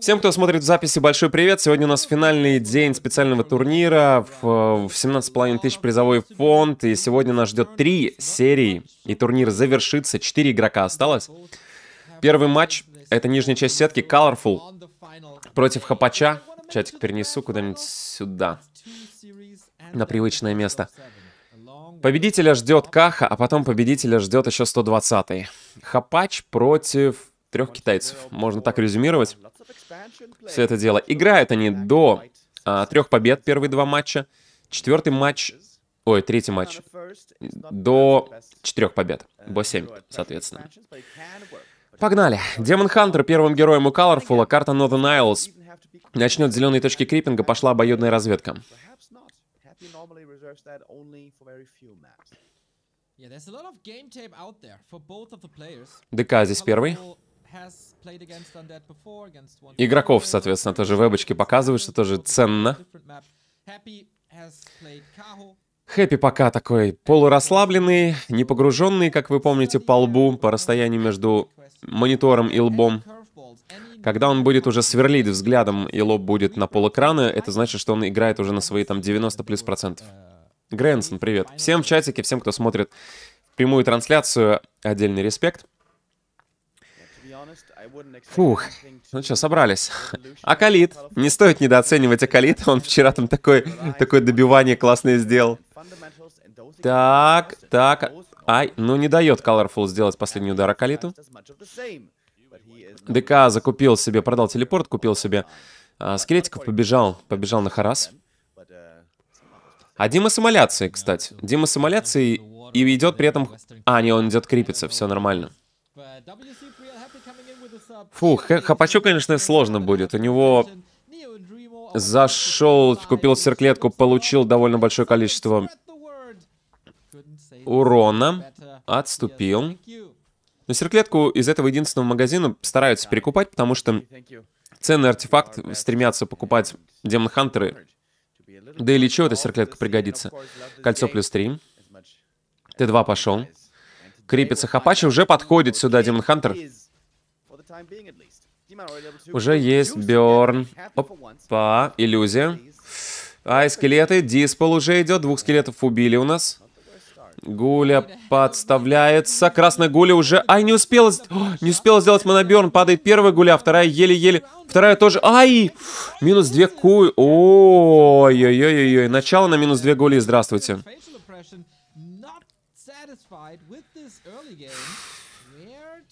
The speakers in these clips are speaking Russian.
Всем, кто смотрит записи, большой привет. Сегодня у нас финальный день специального турнира в 17,5 тысяч призовой фонд. И сегодня нас ждет три серии, и турнир завершится. Четыре игрока осталось. Первый матч — это нижняя часть сетки, Colorful против Хапача. Чатик перенесу куда-нибудь сюда, на привычное место. Победителя ждет Каха, а потом победителя ждет еще 120-й. Хапач против трех китайцев. Можно так резюмировать все это дело. Играют они до а, трех побед первые два матча. Четвертый матч... Ой, третий матч. До четырех побед. бо семь, соответственно. Погнали. Демон Хантер первым героем у Colorful, а карта Northern Isles. Начнет зеленые точки крипинга пошла обоюдная разведка. ДК здесь первый игроков, соответственно, тоже вебочки показывают, что тоже ценно. Хэппи пока такой полурасслабленный, не погруженный, как вы помните, по лбу, по расстоянию между монитором и лбом. Когда он будет уже сверлить взглядом и лоб будет на полэкрана, это значит, что он играет уже на свои там 90 плюс процентов. Грэнсон, привет. Всем в чатике, всем, кто смотрит прямую трансляцию, отдельный респект. Фух, ну что, собрались. Акалит. Не стоит недооценивать Акалит. Он вчера там такое, такое добивание классное сделал. Так, так. Ай, ну не дает Colorful сделать последний удар Акалиту. ДК закупил себе, продал телепорт, купил себе. А, скелетиков побежал, побежал на Харас. А Дима с эмоляцией, кстати. Дима с эмоляцией и идет при этом... А, не, он идет крипиться, все нормально. Фу, Хапачу, конечно, сложно будет. У него зашел, купил серклетку, получил довольно большое количество урона, отступил. Но серклетку из этого единственного магазина стараются перекупать, потому что ценный артефакт стремятся покупать демон-хантеры. Да или чего эта серклетка пригодится? Кольцо плюс 3. Т2 пошел. Крепится Хапачи, уже подходит сюда демон-хантер. Уже есть Бьорн. Опа, иллюзия. Ай, скелеты. Диспол уже идет. Двух скелетов убили у нас. Гуля подставляется. Красная Гуля уже... Ай, не успела... О, не успела сделать моноберн. Падает первая Гуля, а вторая еле-еле... Вторая тоже... Ай! Минус две куй... Ой-ой-ой-ой. Начало на минус две Гули. Здравствуйте.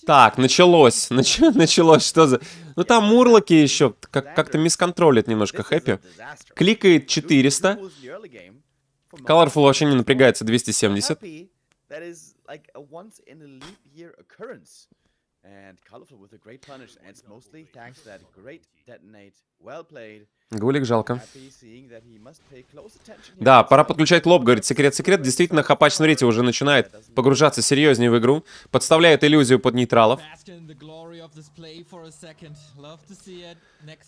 Так, началось. Нач... Началось, что за... Ну там мурлоки еще как- как-то мисконтролит немножко Хэппи. Кликает 400. Colorful вообще не напрягается, 270. Гулик жалко. Да, пора подключать лоб, говорит секрет. Секрет действительно хапач, смотрите, уже начинает погружаться серьезнее в игру. Подставляет иллюзию под нейтралов.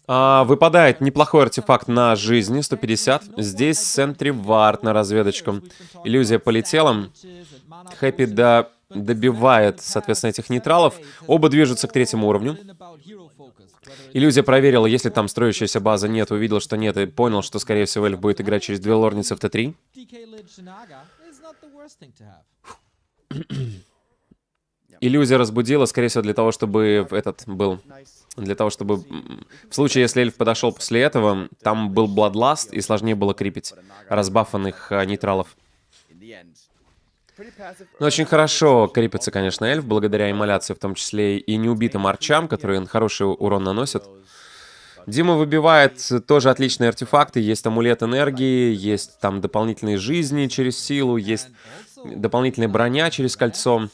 А, выпадает неплохой артефакт на жизни, 150. Здесь Сентри Вард на разведочку. Иллюзия полетела. Хэппи до добивает, соответственно, этих нейтралов. Оба движутся к третьему уровню. Иллюзия проверила, если там строящаяся база нет, увидел, что нет, и понял, что, скорее всего, Эльф будет играть через две лорницы в Т3. Иллюзия разбудила, скорее всего, для того, чтобы этот был... Для того, чтобы... В случае, если эльф подошел после этого, там был Bloodlust, и сложнее было крипить разбафанных а, нейтралов. Но ну, очень хорошо крепится, конечно, эльф, благодаря эмоляции в том числе и неубитым арчам, которые он хороший урон наносят. Дима выбивает тоже отличные артефакты. Есть амулет энергии, есть там дополнительные жизни через силу, есть дополнительная броня через кольцо.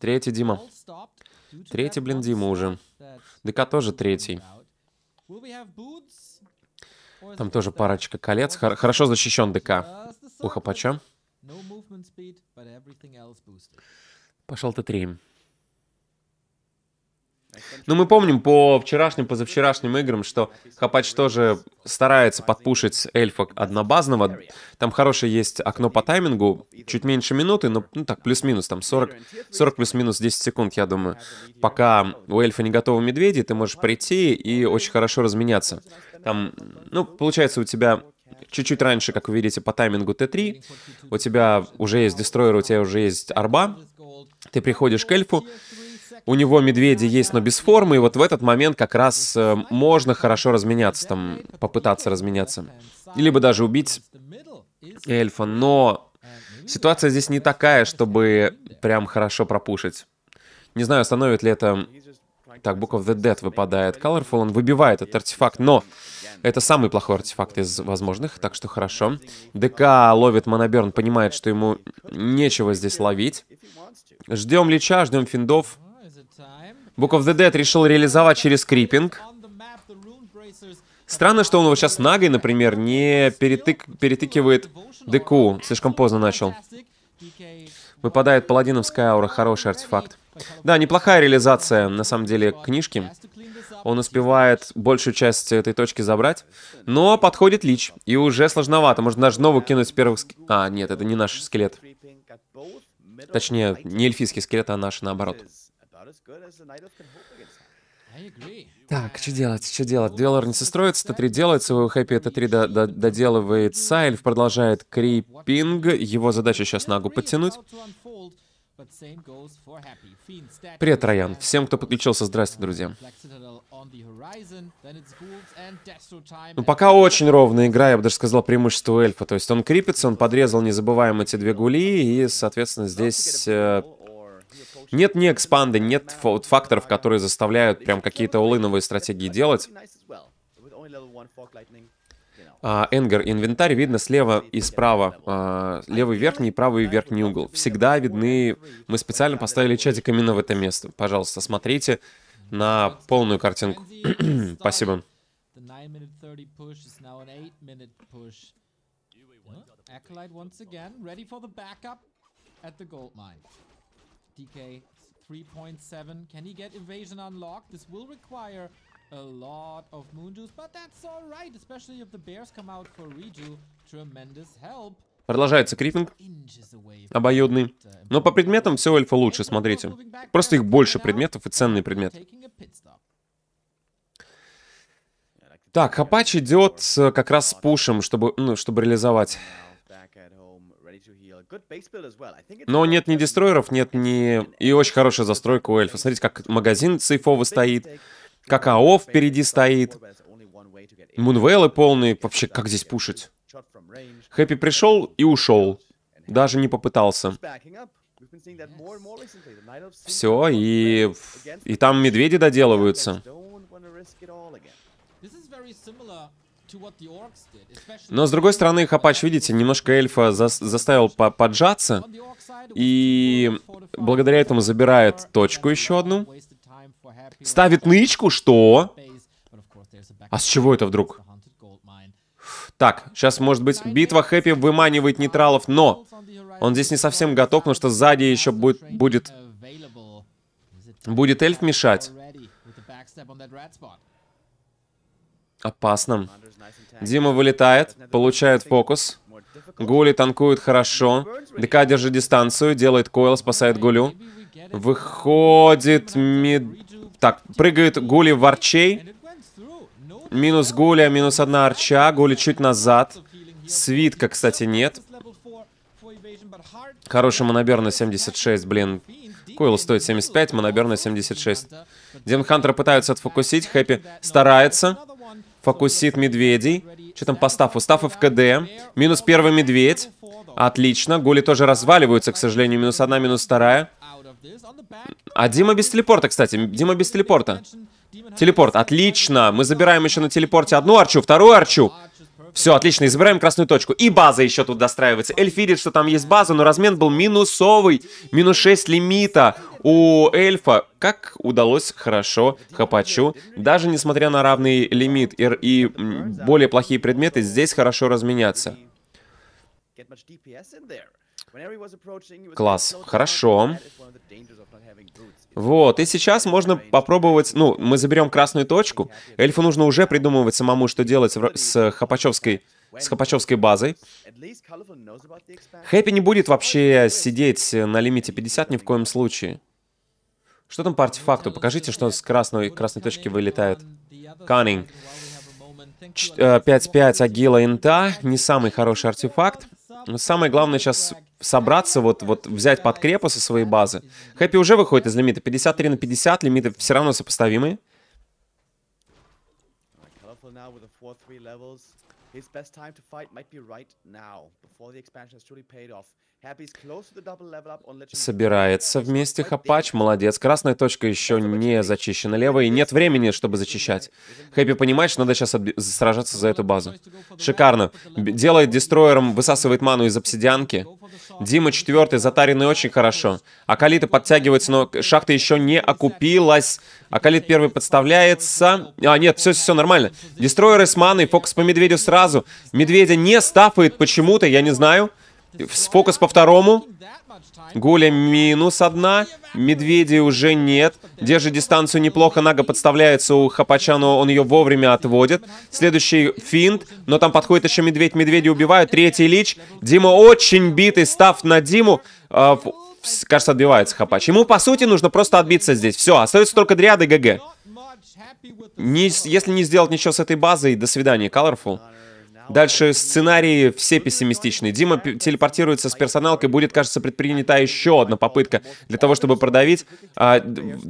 Третий Дима. Третий, блин, Дима уже. ДК тоже третий. Там тоже парочка колец. Хор хорошо защищен ДК. У Хапача. Пошел Т3. Ну, мы помним по вчерашним, позавчерашним играм, что Хапач тоже старается подпушить эльфа однобазного. Там хорошее есть окно по таймингу, чуть меньше минуты, но ну, так, плюс-минус, там 40, 40 плюс-минус 10 секунд, я думаю. Пока у эльфа не готовы медведи, ты можешь прийти и очень хорошо разменяться. Там, ну, получается, у тебя чуть-чуть раньше, как вы видите, по таймингу Т3, у тебя уже есть дестройер, у тебя уже есть арба, ты приходишь к эльфу, у него медведи есть, но без формы, и вот в этот момент как раз э, можно хорошо разменяться, там, попытаться разменяться. Либо даже убить эльфа, но ситуация здесь не такая, чтобы прям хорошо пропушить. Не знаю, остановит ли это так, Book of the Dead выпадает Colorful, он выбивает этот артефакт, но это самый плохой артефакт из возможных, так что хорошо. ДК ловит Моноберн, понимает, что ему нечего здесь ловить. Ждем Лича, ждем Финдов. Book of the Dead решил реализовать через крипинг. Странно, что он его сейчас нагой, например, не перетык, перетыкивает ДК. Слишком поздно начал. Выпадает паладиновская аура, хороший артефакт. Да, неплохая реализация, на самом деле, книжки. Он успевает большую часть этой точки забрать. Но подходит Лич, и уже сложновато. Можно даже новую кинуть с первых... А, нет, это не наш скелет. Точнее, не эльфийский скелет, а наш, наоборот. Так, что делать, что делать? Делор не состроит, Т3 делает своего хэппи, Т3 доделывает Сайльф, продолжает крипинг. Его задача сейчас нагу подтянуть. Привет, Роян. Всем, кто подключился, здрасте, друзья. Ну, пока очень ровная игра, я бы даже сказал, преимущество эльфа. То есть он крипится, он подрезал незабываемо эти две гули, и, соответственно, здесь э, нет ни экспанда, нет факторов, которые заставляют прям какие-то улыновые стратегии делать. А, Энгер, uh, инвентарь видно слева и справа, uh, левый верхний и правый верхний угол. Всегда видны, мы специально поставили чатик именно в это место. Пожалуйста, смотрите на полную картинку. Спасибо. Acolyte once again, ready for the backup at the gold mine. DK 3.7. Can he get Invasion unlocked? This will require a lot of Moon Juice, but that's alright, especially if the Bears come out for Reju. Tremendous help. Продолжается крипинг обоюдный. Но по предметам все эльфа лучше, смотрите. Просто их больше предметов и ценные предметы. Так, Хапач идет э, как раз с пушем, чтобы, ну, чтобы реализовать но нет ни дестройеров, нет ни... И очень хорошая застройка у эльфа. Смотрите, как магазин сейфовый стоит, как АО впереди стоит, мунвейлы полные. Вообще, как здесь пушить? Хэппи пришел и ушел. Даже не попытался. Все, и... И там медведи доделываются. Но, с другой стороны, их видите, немножко эльфа за заставил по поджаться. И благодаря этому забирает точку еще одну. Ставит нычку, что? А с чего это вдруг? Так, сейчас, может быть, битва Хэппи выманивает нейтралов, но он здесь не совсем готов, потому что сзади еще будет, будет, будет эльф мешать опасным. Дима вылетает, получает фокус. Гули танкует хорошо. ДК держит дистанцию, делает койл, спасает Гулю. Выходит мид... Так, прыгает Гули в арчей. Минус Гуля, минус одна арча. Гули чуть назад. Свитка, кстати, нет. Хороший монобер на 76, блин. Койл стоит 75, монобер на 76. Дин Хантер пытаются отфокусить, Хэппи старается. Фокусит медведей. Что там по стафу? Стафы в КД. Минус первый медведь. Отлично. Гули тоже разваливаются, к сожалению. Минус одна, минус вторая. А Дима без телепорта, кстати. Дима без телепорта. Телепорт. Отлично. Мы забираем еще на телепорте одну арчу, вторую арчу. Все, отлично, избираем красную точку. И база еще тут достраивается. Эльф видит, что там есть база, но размен был минусовый. Минус 6 лимита у эльфа. Как удалось хорошо Хапачу. Даже несмотря на равный лимит и, и более плохие предметы, здесь хорошо разменяться. Класс. Хорошо. Вот, и сейчас можно попробовать... Ну, мы заберем красную точку. Эльфу нужно уже придумывать самому, что делать с Хапачевской с Хапачевской базой. Хэппи не будет вообще сидеть на лимите 50 ни в коем случае. Что там по артефакту? Покажите, что с красной, красной точки вылетает. Каннинг. 5-5 Агила Инта. Не самый хороший артефакт. Но самое главное сейчас собраться, вот, вот взять подкрепы со своей базы. Хэппи уже выходит из лимита. 53 на 50, лимиты все равно сопоставимые. right now, before the expansion has truly paid off собирается вместе Хапач. Молодец. Красная точка еще не зачищена левой, и нет времени, чтобы зачищать. Хэппи понимает, что надо сейчас сражаться за эту базу. Шикарно. Делает дестроером, высасывает ману из обсидианки. Дима четвертый, затаренный очень хорошо. Акалита подтягивается, но шахта еще не окупилась. Акалит первый подставляется. А, нет, все, все, все нормально. Дестройеры с маной, фокус по медведю сразу. Медведя не стафает почему-то, я не знаю. Фокус по второму. Гуля минус одна. Медведей уже нет. Держит дистанцию неплохо. Нага подставляется у Хапачану. Он ее вовремя отводит. Следующий финт. Но там подходит еще медведь. Медведи убивают. Третий лич. Дима очень битый. Став на Диму. Э, кажется, отбивается Хапач. Ему, по сути, нужно просто отбиться здесь. Все, остается только дриады ГГ. Не, если не сделать ничего с этой базой, до свидания, Colorful. Дальше сценарии все пессимистичные. Дима телепортируется с персоналкой, будет, кажется, предпринята еще одна попытка для того, чтобы продавить. А,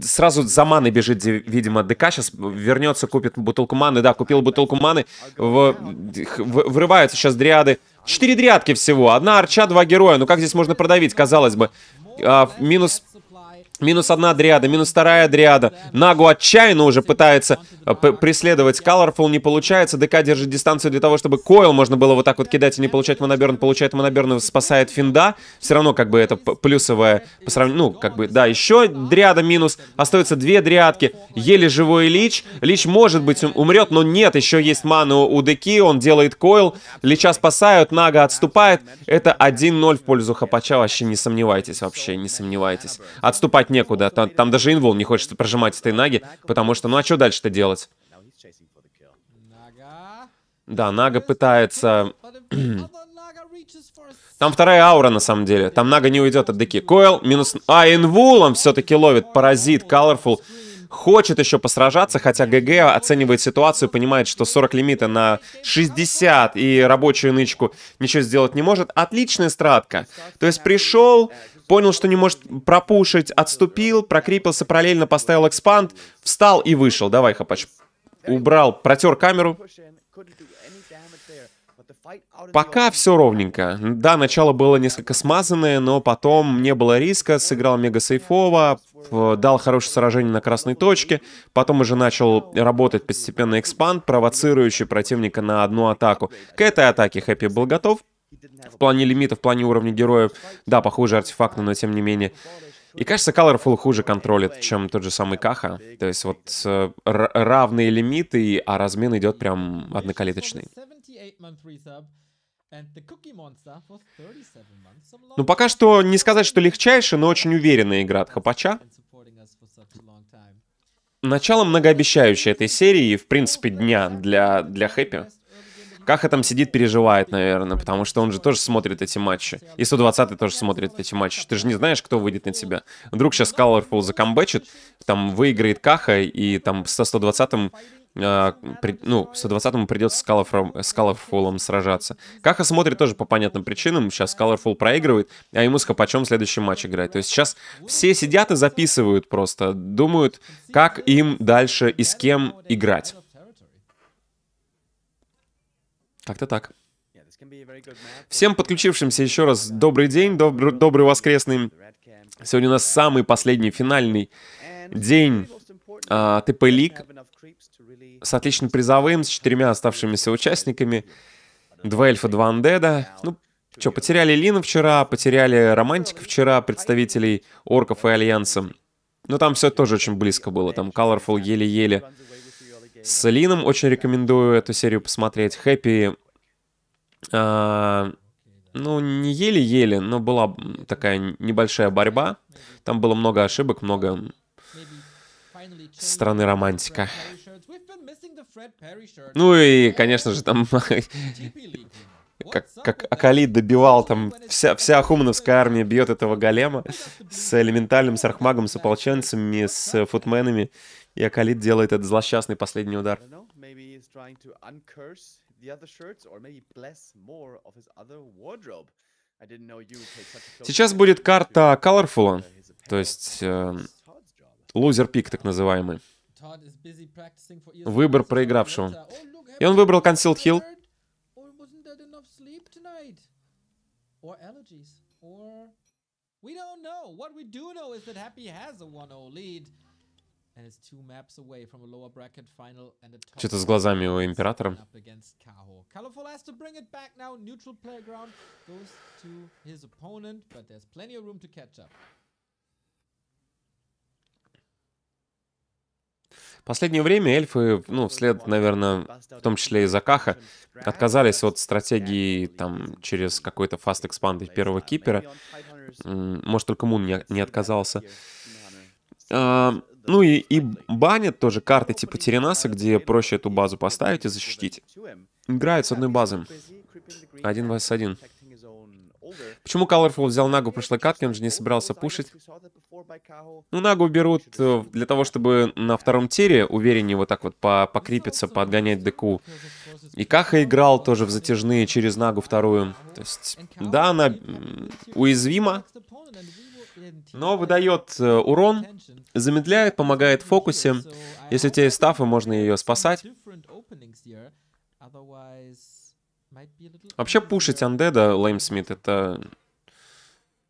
сразу за маны бежит, видимо, ДК. Сейчас вернется, купит бутылку маны. Да, купил бутылку маны. В, в, врываются сейчас дриады. Четыре дрядки всего. Одна арча, два героя. Ну как здесь можно продавить, казалось бы? А, минус Минус одна дриада, минус вторая дриада. Нагу отчаянно уже пытается э, преследовать. Colorful не получается. ДК держит дистанцию для того, чтобы Койл можно было вот так вот кидать и не получать моноберн. Получает моноберн, спасает Финда. Все равно как бы это плюсовая по сравнению. Ну, как бы, да, еще дриада минус. Остается две дриадки. Еле живой Лич. Лич, может быть, умрет, но нет. Еще есть ману у Деки. Он делает Койл. Лича спасают. Нага отступает. Это 1-0 в пользу Хапача. Вообще не сомневайтесь. Вообще не сомневайтесь. Отступать некуда. Там, там даже инвол не хочется прожимать этой наги, потому что, ну а что дальше-то делать? Да, Нага пытается... Там вторая аура, на самом деле. Там Нага не уйдет от деки. Койл минус... А, инвулом все-таки ловит. Паразит, Colorful хочет еще посражаться, хотя ГГ оценивает ситуацию, понимает, что 40 лимита на 60 и рабочую нычку ничего сделать не может. Отличная стратка. То есть пришел, понял, что не может пропушить, отступил, прокрепился, параллельно поставил экспанд, встал и вышел. Давай, Хапач. Убрал, протер камеру, Пока все ровненько. Да, начало было несколько смазанное, но потом не было риска, сыграл мега сейфово, дал хорошее сражение на красной точке, потом уже начал работать постепенно экспанд, провоцирующий противника на одну атаку. К этой атаке Хэппи был готов. В плане лимита, в плане уровня героев, да, похуже артефакты, но тем не менее. И кажется, Colorful хуже контролит, чем тот же самый Каха. То есть вот э, равные лимиты, а размен идет прям однокалиточный month resub. Ну, пока что не сказать, что легчайшая, но очень уверенная игра от Хапача. Начало многообещающее этой серии и, в принципе, дня для, для Хэппи. Каха там сидит, переживает, наверное, потому что он же тоже смотрит эти матчи. И 120-й тоже смотрит эти матчи. Ты же не знаешь, кто выйдет на тебя. Вдруг сейчас Colorful закомбэчит, там выиграет Каха, и там со 120-м а, при, ну, с 120-му придется с, Colorful, с Colorful сражаться. Каха смотрит тоже по понятным причинам. Сейчас Colorful проигрывает, а ему с Хапачом следующий матч играть. То есть сейчас все сидят и записывают просто. Думают, как им дальше и с кем играть. Как-то так. Всем подключившимся еще раз добрый день, добр, добрый воскресный. Сегодня у нас самый последний финальный день а, ТП Лиг с отличным призовым, с четырьмя оставшимися участниками. Два эльфа, два андеда. Ну, что, потеряли Лина вчера, потеряли Романтика вчера, представителей Орков и Альянса. Но ну, там все тоже очень близко было, там Colorful еле-еле. С Лином очень рекомендую эту серию посмотреть. Хэппи, а, ну, не еле-еле, но была такая небольшая борьба. Там было много ошибок, много со стороны романтика. Ну и, конечно же, там как, как Акали добивал там, вся, вся хумановская армия бьет этого голема с элементальным, сархмагом, с ополченцами, с футменами, и Акалит делает этот злосчастный последний удар. Сейчас будет карта Colorful, то есть э, лузер-пик так называемый выбор проигравшего. И он выбрал Concealed Hill. We don't know. What we do know is that Happy has a 1-0 lead. And it's two maps away from a lower bracket final and a top Что-то с глазами у Императора. Colorful has to bring it back now. Neutral playground goes to his opponent, but there's plenty of room to catch up. В последнее время эльфы, ну, вслед, наверное, в том числе и Закаха, отказались от стратегии там через какой-то фаст экспанд первого кипера. Может, только Мун не, отказался. А, ну и, и банят тоже карты типа Теренаса, где проще эту базу поставить и защитить. Играют с одной базой, Один в один. Почему Colorful взял Нагу в прошлой катке? Он же не собирался пушить. Ну, Нагу берут э, для того, чтобы на втором тире увереннее вот так вот по покрипиться, подгонять деку. И Каха играл тоже в затяжные через Нагу вторую. То есть, да, она уязвима, но выдает э, урон, замедляет, помогает в фокусе. Если у тебя есть стафы, можно ее спасать. Вообще пушить андеда, Леймсмит, это...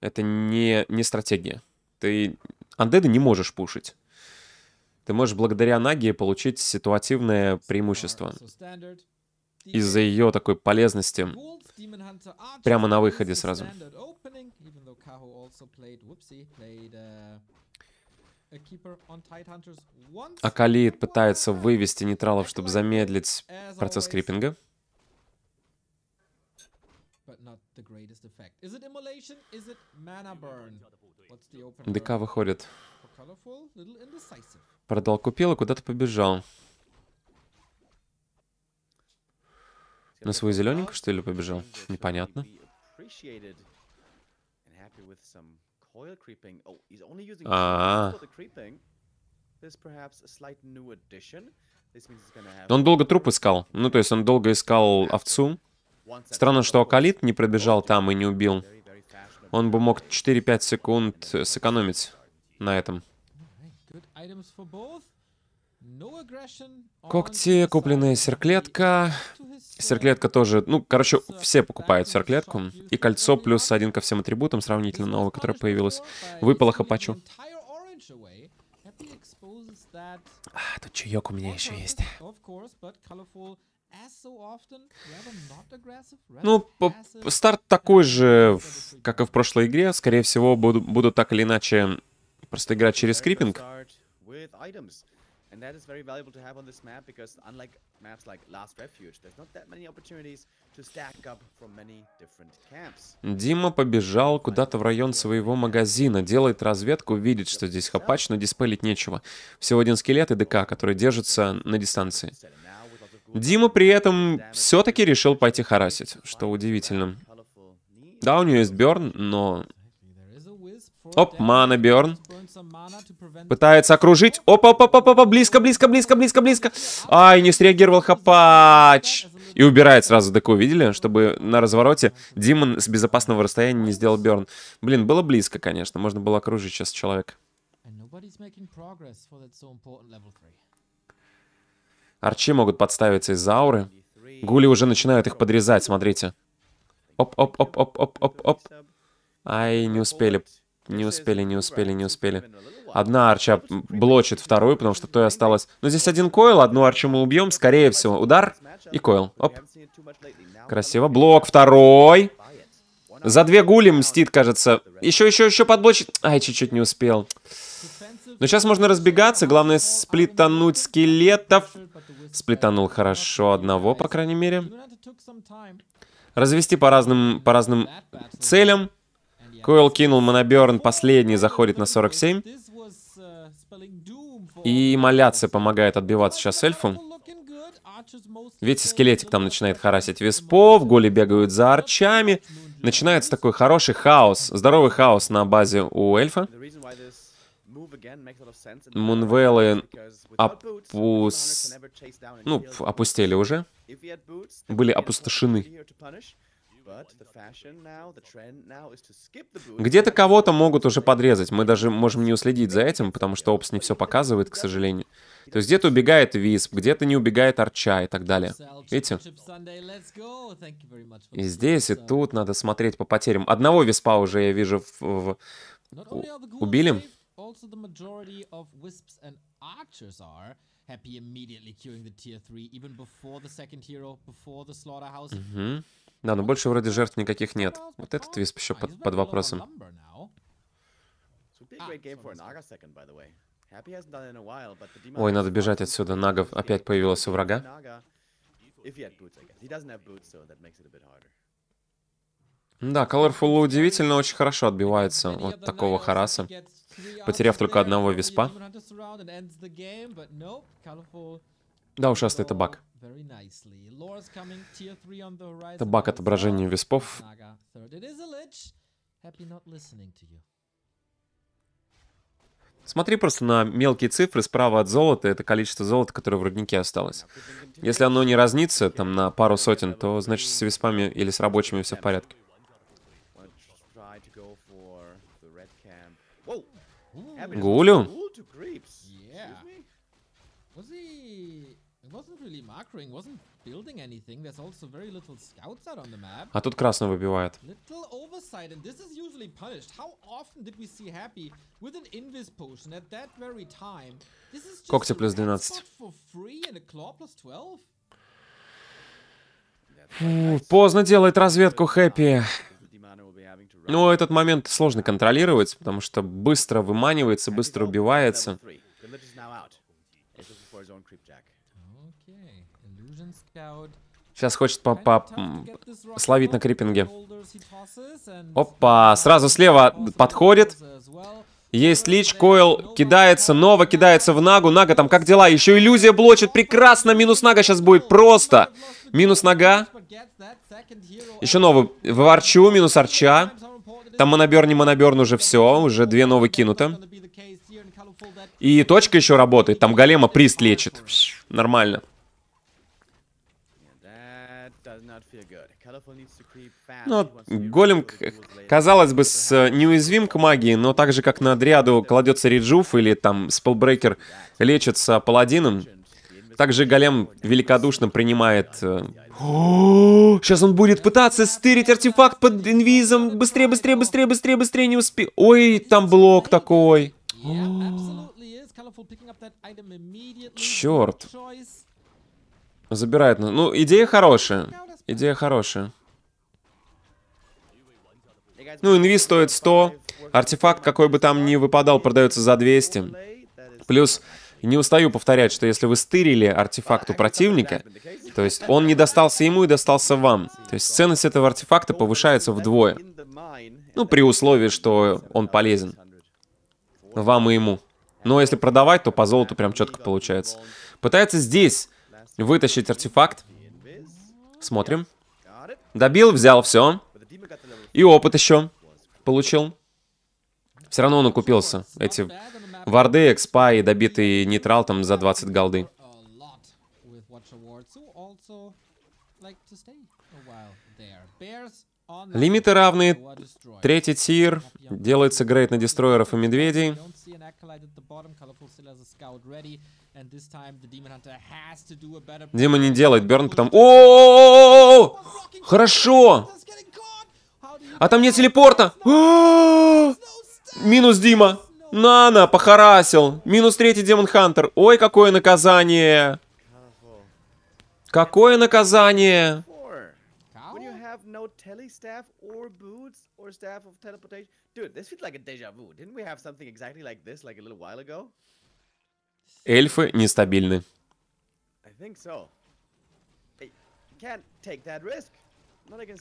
Это не, не стратегия. Ты андеда не можешь пушить. Ты можешь благодаря Наги получить ситуативное преимущество. Из-за ее такой полезности прямо на выходе сразу. Акалит пытается вывести нейтралов, чтобы замедлить процесс криппинга. ДК выходит. Продал, купил и куда-то побежал. На свою зелененькую, что ли, побежал? Непонятно. А, -а, -а. Он долго труп искал. Ну, то есть он долго искал овцу. Странно, что Акалит не пробежал там и не убил. Он бы мог 4-5 секунд э, сэкономить на этом. Когти, купленная серклетка. Серклетка тоже... Ну, короче, все покупают серклетку. И кольцо плюс один ко всем атрибутам, сравнительно новое, которое появилось. Выпало хапачу. А, тут чаек у меня еще есть. Ну, старт такой же, как и в прошлой игре. Скорее всего, буду, буду так или иначе просто играть через скриппинг. Дима побежал куда-то в район своего магазина, делает разведку, видит, что здесь хапач, но диспелить нечего. Всего один скелет и ДК, который держится на дистанции. Дима при этом все-таки решил пойти харасить, что удивительно. Да, у нее есть Берн, но... Оп, мана Берн. Пытается окружить. Опа, опа, опа, опа, близко, близко, близко, близко, близко. Ай, не среагировал Хапач. И убирает сразу ДК, видели? Чтобы на развороте Димон с безопасного расстояния не сделал Берн. Блин, было близко, конечно. Можно было окружить сейчас человека. Арчи могут подставиться из-за ауры. Гули уже начинают их подрезать, смотрите. Оп-оп-оп-оп-оп-оп-оп. Ай, не успели. Не успели, не успели, не успели. Одна арча блочит вторую, потому что то и осталось. Но ну, здесь один койл, одну арчу мы убьем, скорее всего. Удар и койл. Оп. Красиво. Блок второй. За две гули мстит, кажется. Еще, еще, еще подблочит. Ай, чуть-чуть не успел. Но сейчас можно разбегаться, главное сплетануть скелетов. сплетанул хорошо одного, по крайней мере. Развести по разным, по разным целям. Койл кинул моноберн, последний заходит на 47. И маляция помогает отбиваться сейчас эльфу. Видите, скелетик там начинает харасить веспов, голи бегают за арчами. Начинается такой хороший хаос, здоровый хаос на базе у эльфа. Мунвелы опус... ну, опустели уже, были опустошены. Где-то кого-то могут уже подрезать. Мы даже можем не уследить за этим, потому что опс не все показывает, к сожалению. То есть где-то убегает Висп, где-то не убегает Арча и так далее. Видите? И здесь, и тут надо смотреть по потерям. Одного Виспа уже, я вижу, в... убили also the majority of Wisps and Archers are. Happy immediately curing the tier 3, even before the second hero, before the slaughterhouse. Угу. Да, но больше вроде жертв никаких нет. Вот этот Висп еще под, под вопросом. Ой, надо бежать отсюда. Нагов опять появилась у врага. If he had boots, I guess. He doesn't have boots, so that makes it a bit harder. Да, Colorful удивительно очень хорошо отбивается от такого хараса, потеряв только одного виспа. Да, это баг. Это баг отображения виспов. Смотри просто на мелкие цифры справа от золота, это количество золота, которое в руднике осталось. Если оно не разнится там на пару сотен, то значит с виспами или с рабочими все в порядке. Гулю? А тут красный выбивает. Когти плюс 12. Поздно делает разведку Хэппи. Но ну, этот момент сложно контролировать, потому что быстро выманивается, быстро убивается. Сейчас хочет по по словить на криппинге. Опа, сразу слева подходит. Есть Лич, Койл, кидается, Нова кидается в Нагу. Нага там, как дела? Еще иллюзия блочит, прекрасно, минус Нага сейчас будет, просто. Минус нага, Еще Нова в Арчу, минус Арча. Там Моноберн, не Моноберн, ну уже все, уже две Новы кинуты. И точка еще работает, там Голема Прист лечит. Нормально. Ну, ну голем, э, казалось бы, с э, неуязвим к магии, но так же, как на Дриаду кладется Реджуф или там Спелбрекер лечится паладином, также голем великодушно принимает... сейчас э, он будет пытаться стырить артефакт под инвизом. Быстрее, быстрее, быстрее, быстрее, быстрее, не успе... Ой, там блок такой. черт. Забирает. Ну, идея хорошая. Идея хорошая. Ну, инви стоит 100. Артефакт, какой бы там ни выпадал, продается за 200. Плюс, не устаю повторять, что если вы стырили артефакт у противника, то есть он не достался ему и достался вам. То есть ценность этого артефакта повышается вдвое. Ну, при условии, что он полезен. Вам и ему. Но если продавать, то по золоту прям четко получается. Пытается здесь вытащить артефакт. Смотрим. Добил, взял все. И опыт еще получил. Все равно он окупился. Эти варды, экспа и добитый нейтрал там за 20 голды. Лимиты равны. Третий тир. Делается грейд на дестройеров и медведей. Дима не делает Берн, потому... О, -о, -о, -о! Хорошо! А там нет телепорта! Минус Дима! Нана, похарасил! Минус третий Демон Хантер! Ой, какое наказание! Какое наказание! Dude, this feels like a deja vu. Didn't we have something exactly like this like a little while ago? Эльфы нестабильны.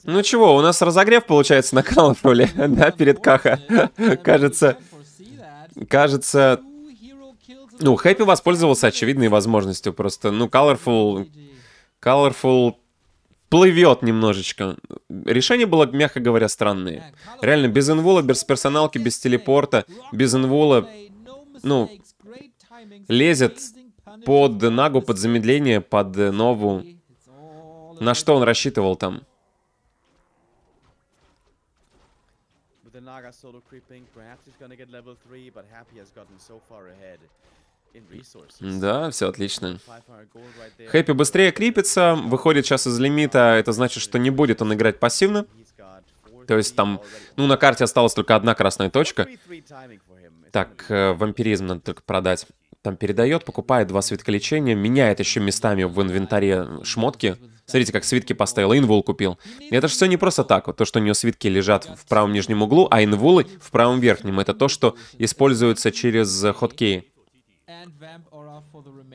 Ну чего, у нас разогрев получается на роли, да, ну, перед Каха? кажется, кажется... Ну, Хэппи воспользовался очевидной возможностью просто. Ну, Colorful... Colorful плывет немножечко. Решение было, мягко говоря, странное. Э, Реально, без инвола без персоналки, без телепорта, без инвола, Ну, лезет под нагу, под замедление, под нову. На что он рассчитывал там? Да, все отлично. Хэппи быстрее крепится, выходит сейчас из лимита, это значит, что не будет он играть пассивно. То есть там, ну, на карте осталась только одна красная точка. Так, э, вампиризм надо только продать там передает, покупает два свитка лечения, меняет еще местами в инвентаре шмотки. Смотрите, как свитки поставил, инвул купил. И это же все не просто так, вот то, что у нее свитки лежат в правом нижнем углу, а инвулы в правом верхнем. Это то, что используется через хоткей.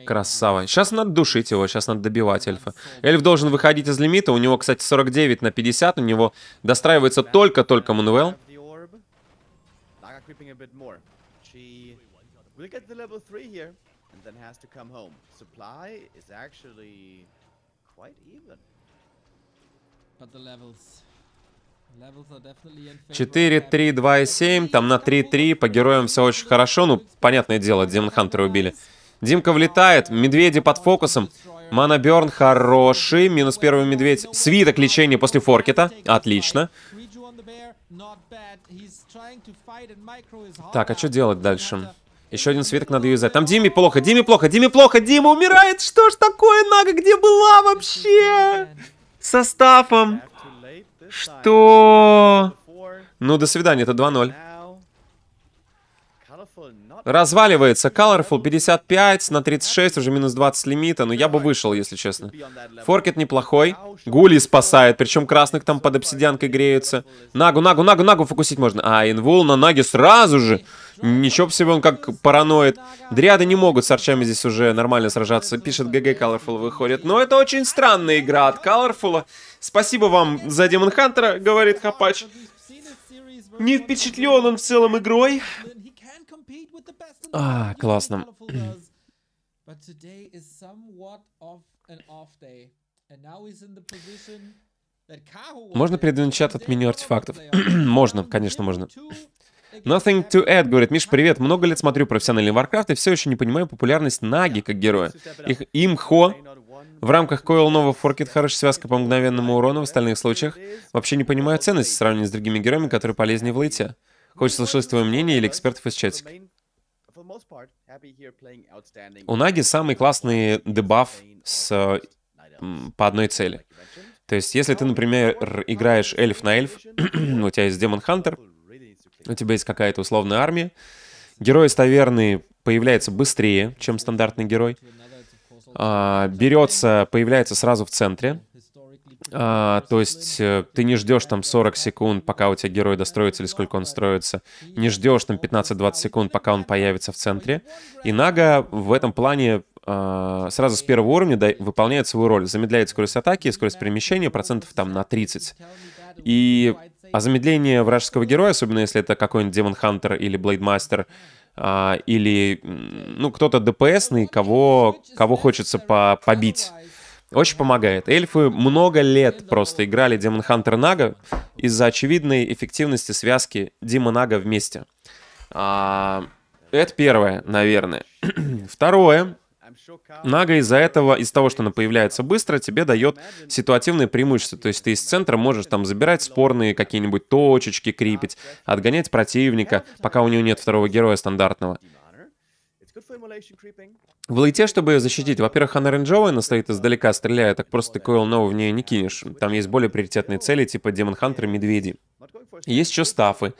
Красава. Сейчас надо душить его, сейчас надо добивать эльфа. Эльф должен выходить из лимита, у него, кстати, 49 на 50, у него достраивается только-только Мануэл. We'll get the level 3 here, and then has to come home. Supply is actually quite even. But the levels... Четыре, три, два и семь. там на 3, 3, по героям все очень хорошо, ну, понятное дело, Демон Хантера убили. Димка влетает, медведи под фокусом, манаберн хороший, минус первый медведь, свиток лечения после форкета, отлично. Так, а что делать дальше? Еще один светок надо юзать. Там Диме плохо, Диме плохо, Диме плохо, Дима умирает. Что ж такое, Нага, где была вообще? Со Стафом. Что? Ну, до свидания, это 2-0. Разваливается. Colorful 55 на 36, уже минус 20 лимита. Но я бы вышел, если честно. Форкет неплохой. Гули спасает. Причем красных там под обсидианкой греются. Нагу, нагу, нагу, нагу фокусить можно. А, инвул на наге сразу же. Ничего себе он как параноид. Дриады не могут с арчами здесь уже нормально сражаться. Пишет ГГ Colorful выходит. Но это очень странная игра от Colorful. Спасибо вам за Демон Хантера, говорит Хапач. Не впечатлен он в целом игрой. А, классно. Можно передвинуть чат от меню артефактов? можно, конечно, можно. Nothing to add, говорит, Миш, привет, много лет смотрю профессиональный Warcraft и все еще не понимаю популярность Наги как героя. Их имхо в рамках Coil Forkit хорошая связка по мгновенному урону в остальных случаях. Вообще не понимаю ценность в сравнении с другими героями, которые полезнее в лейте. Хочется услышать твое мнение или экспертов из чатика. У Наги самый классный дебаф с, по одной цели. То есть, если ты, например, играешь эльф на эльф, у тебя есть демон хантер, у тебя есть какая-то условная армия, герой из таверны появляется быстрее, чем стандартный герой, а, берется, появляется сразу в центре, а, то есть э, ты не ждешь там 40 секунд, пока у тебя герой достроится или сколько он строится. Не ждешь там 15-20 секунд, пока он появится в центре. И Нага в этом плане а, сразу с первого уровня да, выполняет свою роль. Замедляет скорость атаки, скорость перемещения процентов там на 30. И... А замедление вражеского героя, особенно если это какой-нибудь Демон Хантер или Блейдмастер, а, или ну кто-то ДПСный, кого, кого хочется по побить. Очень помогает. Эльфы много лет просто играли Demon Hunter Naga из-за очевидной эффективности связки Дима Нага вместе. А, это первое, наверное. Второе. Нага из-за этого, из того, что она появляется быстро, тебе дает ситуативные преимущества. То есть ты из центра можешь там забирать спорные какие-нибудь точечки, крипить, отгонять противника, пока у него нет второго героя стандартного. В лейте, чтобы ее защитить, во-первых, она рейнджовая, но стоит издалека, стреляя, так просто ты койл нового в нее не кинешь. Там есть более приоритетные цели, типа Демон Хантер и Медведи. Есть еще стафы,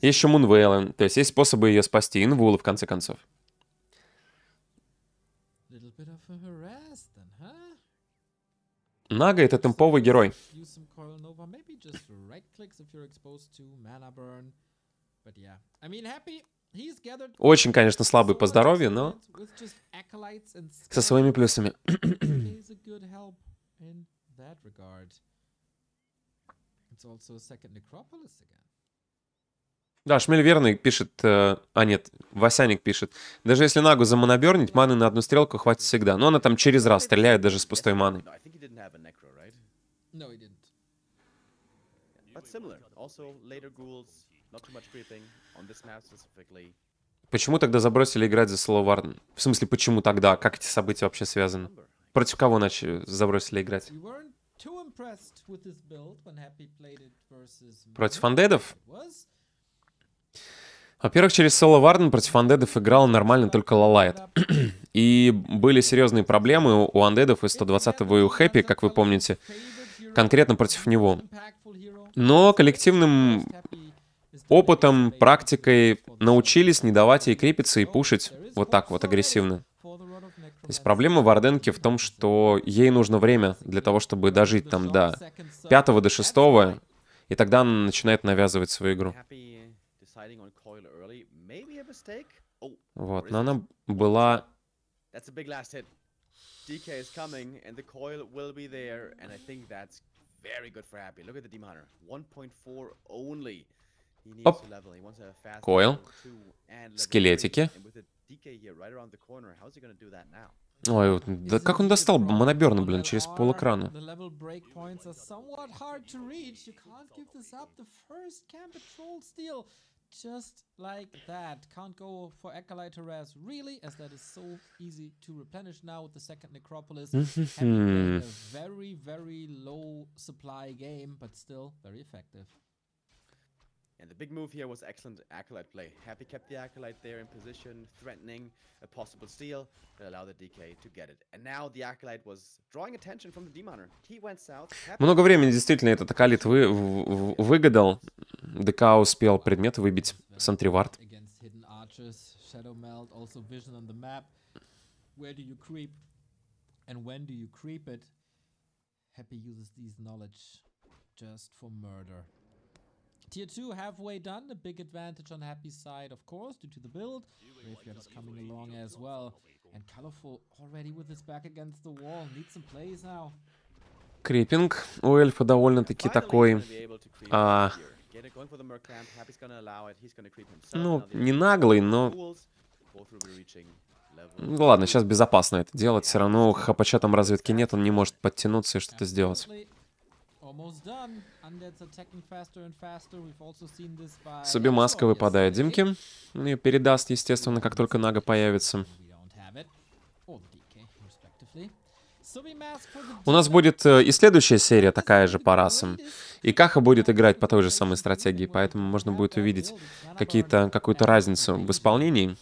есть еще Мунвейлен, то есть есть способы ее спасти, инвула, в конце концов. Нага — это темповый герой. Очень, конечно, слабый по здоровью, но со своими плюсами. Да, Шмель верный пишет... Э, а, нет, Васяник пишет. Даже если Нагу замонобернить, маны на одну стрелку хватит всегда. Но она там через раз стреляет даже с пустой маны. No, Почему тогда забросили играть за Словарн? В смысле, почему тогда? Как эти события вообще связаны? Против кого начали забросили играть? Против андедов? Во-первых, через соло Варден против андедов играл нормально только Лалайт. и были серьезные проблемы у андедов и 120-го и у Хэппи, как вы помните, конкретно против него. Но коллективным опытом, практикой научились не давать ей крепиться и пушить вот так вот агрессивно. То есть проблема Варденки в том, что ей нужно время для того, чтобы дожить там до пятого до шестого, и тогда она начинает навязывать свою игру. Вот, но она была... very good for Happy. Look at the Demon Hunter. 1.4 only. Оп. Койл. Скелетики. Ой, да как он достал моноберна, блин, через пол экрана? Just like that. Can't go for Acolyte Harass, really, as that is so easy to replenish now with the second Necropolis. Having a very, very low supply game, but still very effective. And the big move here was excellent Acolyte play. Happy kept the Acolyte there in position, threatening a possible steal that allowed the DK to get it. And now the Acolyte was drawing attention from the Demoner. He went south. Много времени действительно этот Акалит вы, выгадал. ДК успел предмет выбить с Shadow Meld, also vision on the map. Where do you creep? And when do you creep it? Happy uses these knowledge just for murder. Tier 2 halfway done, a big advantage on Happy side, of course, due to the build. is coming along as well. And Colorful already with his back against the wall, needs some plays now. Крипинг у эльфа довольно-таки такой, а, ну, не наглый, но... Ну, ладно, сейчас безопасно это делать, все равно хапача там разведки нет, он не может подтянуться и что-то сделать. Суби маска выпадает Димки. Он ее передаст, естественно, как только Нага появится. У нас будет э, и следующая серия такая же по расам. И Каха будет играть по той же самой стратегии, поэтому можно будет увидеть какую-то разницу в исполнении.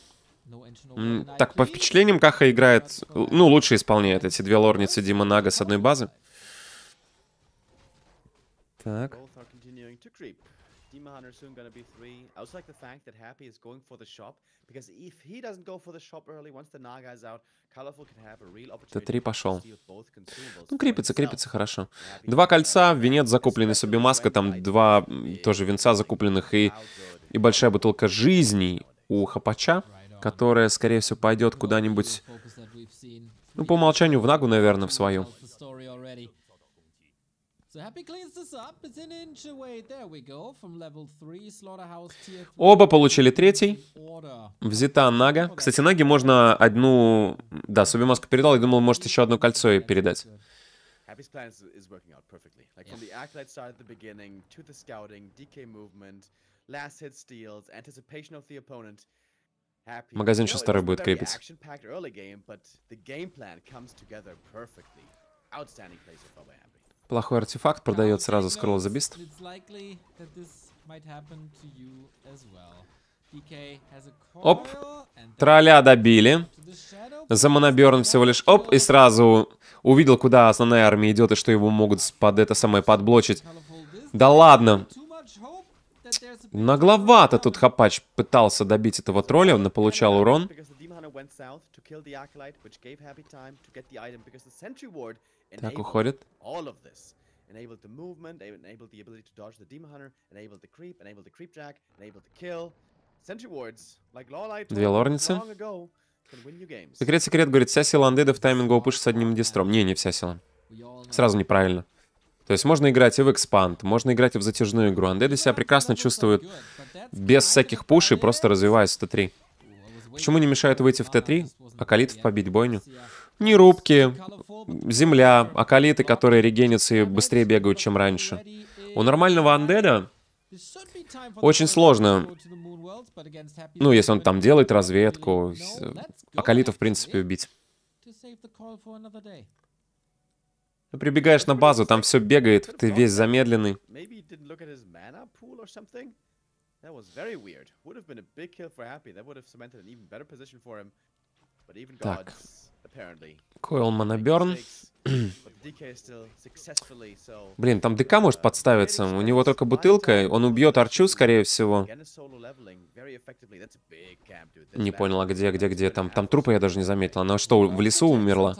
Так, по впечатлениям, Каха играет... Ну, лучше исполняет эти две лорницы Дима Нага с одной базы. Так. Both Т3 пошел. Ну, крепится, крепится хорошо. Два кольца, венец закупленный с обимаска, там два тоже венца закупленных и, и большая бутылка жизни у Хапача, которая, скорее всего, пойдет куда-нибудь, ну, по умолчанию в Нагу, наверное, в свою. Оба получили третий. Взята Нага. Кстати, Наге можно одну... Да, Субимаска передал. Я думал, может, еще одно кольцо ей передать. Happy's plans is working out perfectly. Like from the acolyte side at the beginning to the scouting, DK movement, last hit steals, anticipation of the opponent. Happy. Магазин еще старый будет крепиться. Action-packed early game, but the game plan comes together perfectly. Outstanding play so far by Happy. Плохой артефакт продает сразу скролл за бист. Оп, тролля добили. За моноберн всего лишь оп, и сразу увидел, куда основная армия идет, и что его могут под это самое подблочить. Да ладно. Нагловато тут Хапач пытался добить этого тролля, он получал урон. Так, уходит. Enable the movement, enable the ability to dodge the Demon Hunter, enable the creep, enable the creep jack, enable the kill. Sentry wards, like Lawlight, Две лорницы. Секрет, секрет, говорит, вся сила андеда в таймингу пуш с одним дистром. Не, не вся сила. Сразу неправильно. То есть можно играть и в экспанд, можно играть и в затяжную игру. Андеды себя прекрасно чувствуют без всяких пушей, просто развиваясь в Т3. Почему не мешает выйти в Т3, а калитов побить бойню? ни рубки, земля, акалиты, которые регенятся быстрее бегают, чем раньше. У нормального андеда очень сложно, ну, если он там делает разведку, акалита, в принципе, убить. Ты ну, прибегаешь на базу, там все бегает, ты весь замедленный. Так. Койл Моноберн. Блин, там ДК может uh, подставиться. У него только бутылка. Он убьет Арчу, скорее всего. Не понял, а где, где, где? Там, там трупы я даже не заметил. Она что, в лесу умерла?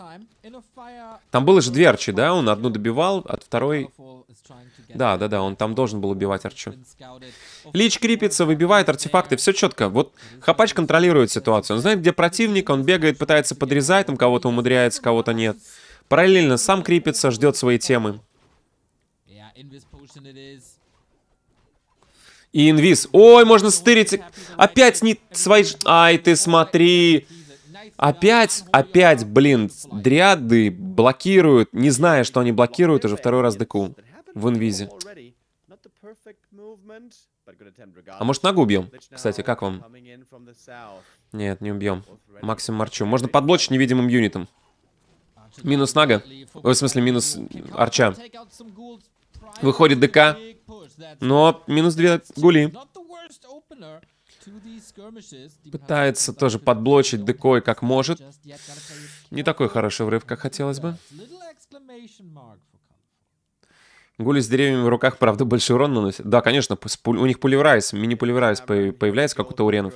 Там было же две Арчи, да? Он одну добивал, от второй да, да, да, он там должен был убивать Арчу. Лич крепится, выбивает артефакты, все четко. Вот Хапач контролирует ситуацию. Он знает, где противник, он бегает, пытается подрезать, там кого-то умудряется, кого-то нет. Параллельно сам крепится, ждет свои темы. И инвиз. Ой, можно стырить. Опять не свои... Ай, ты смотри. Опять, опять, блин, дриады блокируют, не зная, что они блокируют, уже второй раз деку в инвизе. А может ногу убьем? Кстати, как вам? Нет, не убьем. Максим марчу. Можно подблочить невидимым юнитом. Минус нага. в смысле, минус арча. Выходит ДК. Но минус две гули. Пытается тоже подблочить декой как может. Не такой хороший врыв, как хотелось бы. Гули с деревьями в руках, правда, больше урон наносит. Да, конечно, у них пулеверайз, мини-пулеверайз появляется, как у тауренов.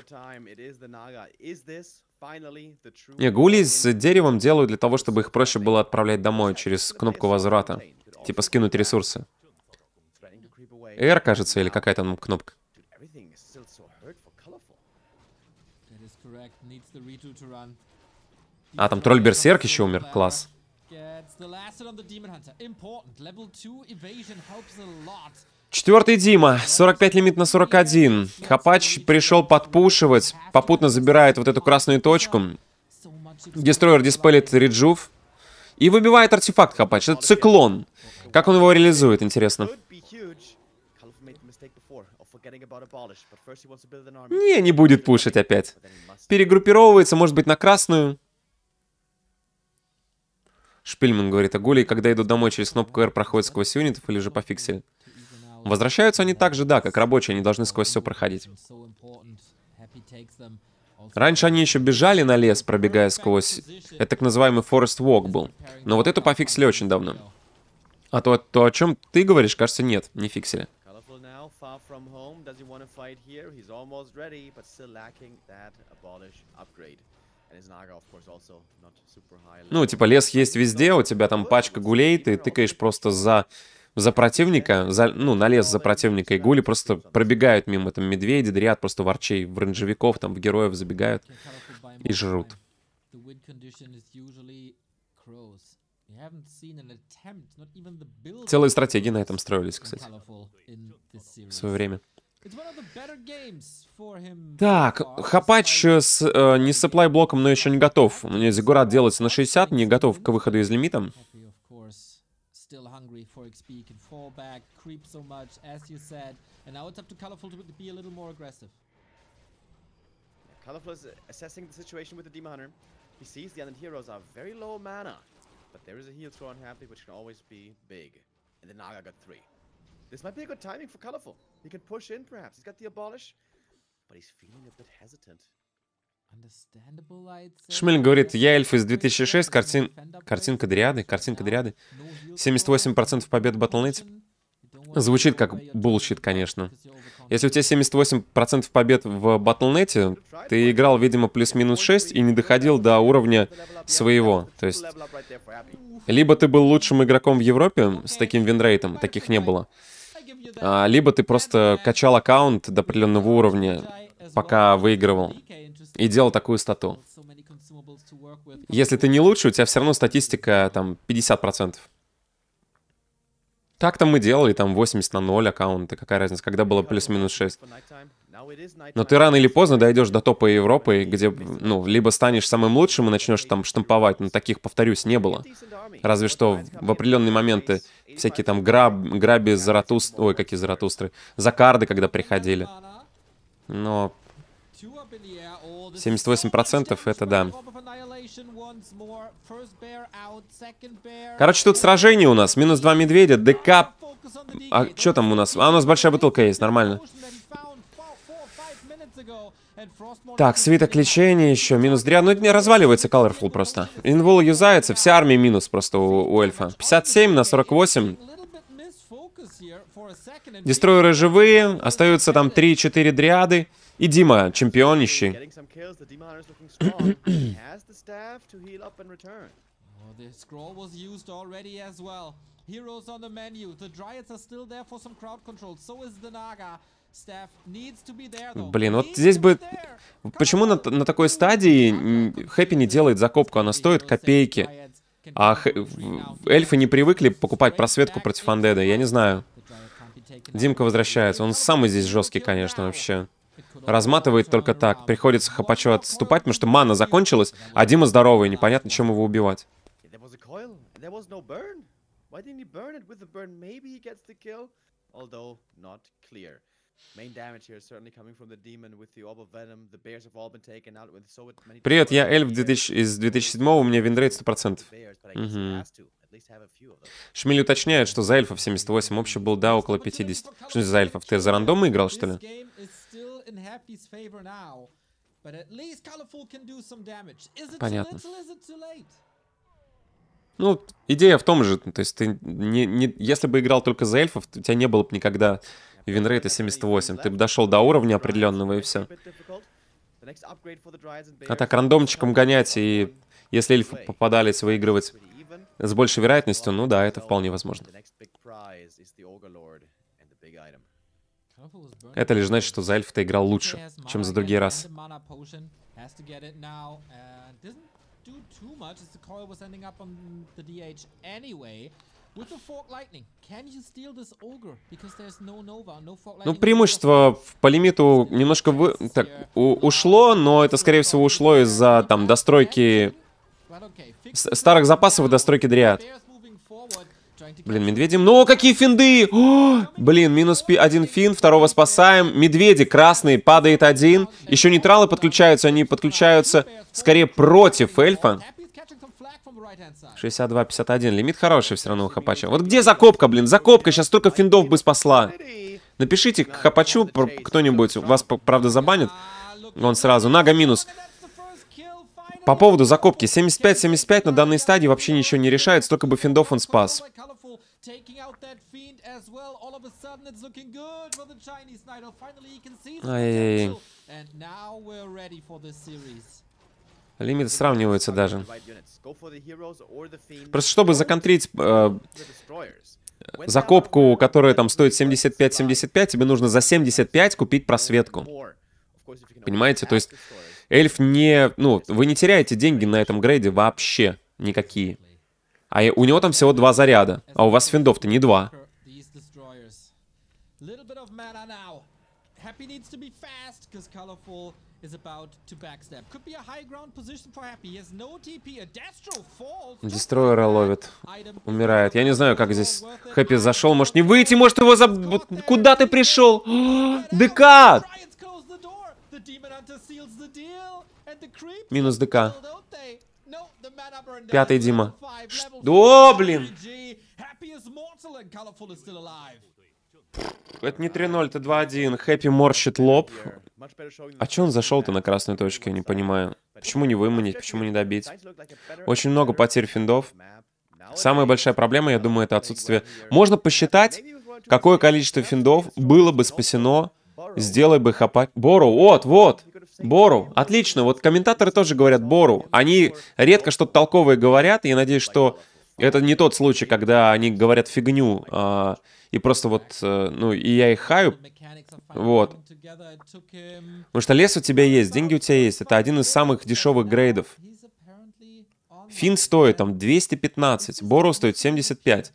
Не, гули с деревом делают для того, чтобы их проще было отправлять домой через кнопку возврата. Типа скинуть ресурсы. R, кажется, или какая-то там кнопка. А, там тролль-берсерк еще умер. Класс the last on the Demon Hunter. Important. Level 2 evasion helps a lot. Четвертый Дима, 45 лимит на 41. Хапач пришел подпушивать, попутно забирает вот эту красную точку. Дестройер диспелит Риджув. И выбивает артефакт Хапач. Это циклон. Как он его реализует, интересно. Не, не будет пушить опять. Перегруппировывается, может быть, на красную. Шпильман говорит о Гуле, и когда идут домой через кнопку R проходят сквозь юнитов или же по пиксель. Возвращаются они так же, да, как рабочие, они должны сквозь все проходить. Раньше они еще бежали на лес, пробегая сквозь... Это так называемый Forest Walk был. Но вот эту пофиксили очень давно. А то, то о чем ты говоришь, кажется, нет, не фиксили. far ну, типа, лес есть везде, у тебя там пачка гулей, ты тыкаешь просто за, за противника, за, ну, на лес за противника, и гули просто пробегают мимо, там, медведи, дрят, просто ворчей, в ренжевиков, там, в героев забегают и жрут. Целые стратегии на этом строились, кстати, в свое время. Так, Хапач с э, не с supply блоком, но еще не готов. Зигурат делается на 60, не готов к выходу из лимита. still hungry for back, creep so much, as you said, and now it's up to Colorful to be a little more aggressive. Colorful is assessing the situation with the Demon Hunter. He sees the undead heroes are very low mana, but there is a heal throw on Happy, which can always be big. And the Naga got three. This might be a good timing for Colorful. He can push in, perhaps. He's got the abolish, but he's feeling a bit hesitant. Шмель говорит, я эльф из 2006, картин... картинка дриады, картинка дриады. 78% побед в батлнете. Звучит как булщит, конечно. Если у тебя 78% побед в батлнете, ты играл, видимо, плюс-минус 6 и не доходил до уровня своего. То есть, либо ты был лучшим игроком в Европе с таким винрейтом, таких не было, а, а, либо ты просто качал аккаунт до определенного уровня, пока выигрывал, и делал такую стату. Если ты не лучше, у тебя все равно статистика там 50%. Так там мы делали, там 80 на 0 аккаунты, какая разница, когда было плюс-минус 6. Но ты рано или поздно дойдешь до топа Европы, где, ну, либо станешь самым лучшим и начнешь там штамповать, но таких, повторюсь, не было. Разве что в определенные моменты всякие там граб, граби, заратустры, ой, какие заратустры, закарды, когда приходили. Но 78% это да. Короче, тут сражение у нас. Минус два медведя, ДК... А что там у нас? А, у нас большая бутылка есть, нормально. Так, свиток лечения еще, минус дря. Ну, это не разваливается Colorful просто. Инвол юзается, вся армия минус просто у, у эльфа. 57 на 48. Дестройеры живые, остаются там 3-4 дриады. И Дима, чемпионищий. Heroes on the menu. The Dryads are still there for some crowd control. So is the Naga. Блин, вот здесь бы... Почему на, на такой стадии Хэппи не делает закупку? Она стоит копейки. А х... эльфы не привыкли покупать просветку против Андеда, я не знаю. Димка возвращается. Он самый здесь жесткий, конечно, вообще. Разматывает только так. Приходится Хапачу отступать, потому что мана закончилась, а Дима здоровый, непонятно, чем его убивать. although not clear. Привет, я эльф 2000, из 2007, у меня винрейт 100%. Угу. Шмиль уточняет, что за эльфов 78, общий был, да, около 50. Что за эльфов? Ты за рандом играл, что ли? Понятно. Ну, идея в том же, то есть ты не, не, если бы играл только за эльфов, у тебя не было бы никогда и винрейта 78. Ты бы дошел до уровня определенного и все. А так рандомчиком гонять, и если эльфы попадались выигрывать с большей вероятностью, ну да, это вполне возможно. Это лишь значит, что за эльф ты играл лучше, чем за другие раз. Ну, преимущество по лимиту немножко вы... так, ушло, но это, скорее всего, ушло из-за там достройки... Старых запасов и достройки дриад. Блин, медведи, Ну, какие финды! О, блин, минус один фин, второго спасаем. Медведи красный, падает один. Еще нейтралы подключаются, они подключаются скорее против эльфа. 62-51. Лимит хороший все равно у Хапача. Вот где закопка, блин? Закопка. Сейчас только финдов бы спасла. Напишите к Хапачу кто-нибудь. Вас, правда, забанит. Он сразу. Нага минус. По поводу закопки. 75-75 на данной стадии вообще ничего не решает. Столько бы финдов он спас. Ай-яй-яй. Лимиты сравниваются даже. Просто чтобы законтрить э, закопку, которая там стоит 75-75, тебе нужно за 75 купить просветку. Понимаете? То есть эльф не... Ну, вы не теряете деньги на этом грейде вообще никакие. А у него там всего два заряда, а у вас финдов-то не два. Happy needs to be fast, because colorful is about to backstab. Could be a high ground position for Happy. He has no TP. A Destro falls. Дестройера ловит. Умирает. Я не знаю, как здесь Хэппи зашел. Может не выйти, может его за... Куда ты пришел? ДК! Минус ДК. Пятый Дима. Ш... блин! Это не 3-0, это 2-1. Хэппи морщит лоб. А че он зашел-то на красной точке, я не понимаю. Почему не выманить, почему не добить? Очень много потерь финдов. Самая большая проблема, я думаю, это отсутствие... Можно посчитать, какое количество финдов было бы спасено, сделай бы хапак... Бору, вот, вот! Бору, отлично, вот комментаторы тоже говорят Бору. Они редко что-то толковое говорят, я надеюсь, что это не тот случай, когда они говорят фигню, а, и просто вот, э, ну, и я их хаю, вот. Потому что лес у тебя есть, деньги у тебя есть. Это один из самых дешевых грейдов. Фин стоит там 215, Бору стоит 75.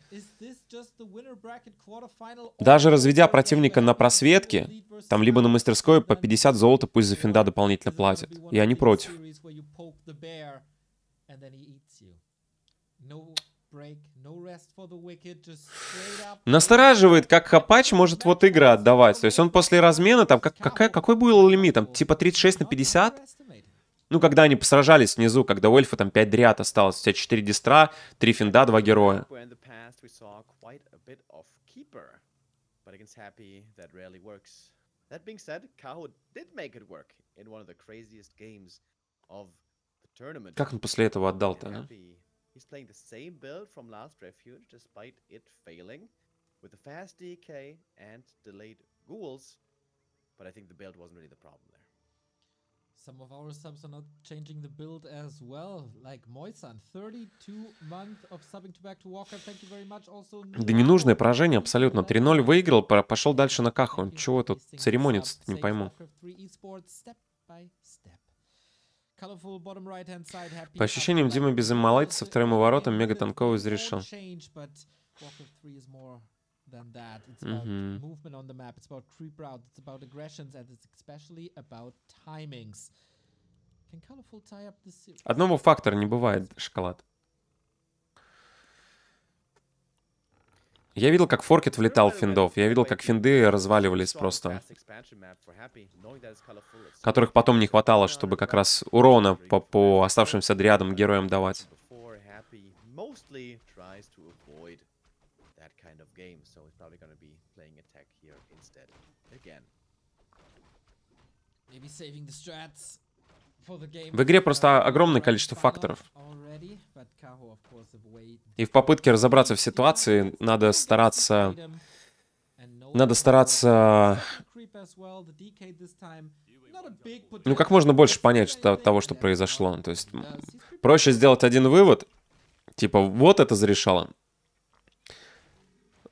Даже разведя противника на просветке, там либо на мастерской по 50 золота пусть за финда дополнительно платят. Я не против. Настораживает, как Хапач может вот игры отдавать. То есть он после размена, там, как, какая, какой был лимит? Там, типа 36 на 50? Ну, когда они посражались внизу, когда у Эльфа там 5 дриад осталось, у тебя 4 дистра, 3 финда, 2 героя. Как он после этого отдал-то, а? He's playing the same build from Last Refuge, despite it failing, with a fast DK and delayed ghouls, but I think the build wasn't really the problem there. Some of our subs are not changing the build as well, like Moisan, 32 month of subbing to back to Walker, thank you very much, also... Да ненужное поражение, абсолютно, 3-0 выиграл, пошел дальше на Каху, он чего тут церемонится, не пойму. По ощущениям, Дима без Иммалайта со вторым оборотом мегатанков изрешил. than that. It's mm-hmm. about movement on the map. It's about creep route. It's about aggressions, and it's especially about timings. Can colorful tie up the series? Одного фактора не бывает шоколад. Я видел, как форкет влетал в финдов. Я видел, как финды разваливались просто. Которых потом не хватало, чтобы как раз урона по, по оставшимся дриадам героям давать. Maybe saving the strats. В игре просто огромное количество факторов. И в попытке разобраться в ситуации надо стараться... Надо стараться... Ну, как можно больше понять что, того, что произошло. То есть проще сделать один вывод, типа, вот это зарешало.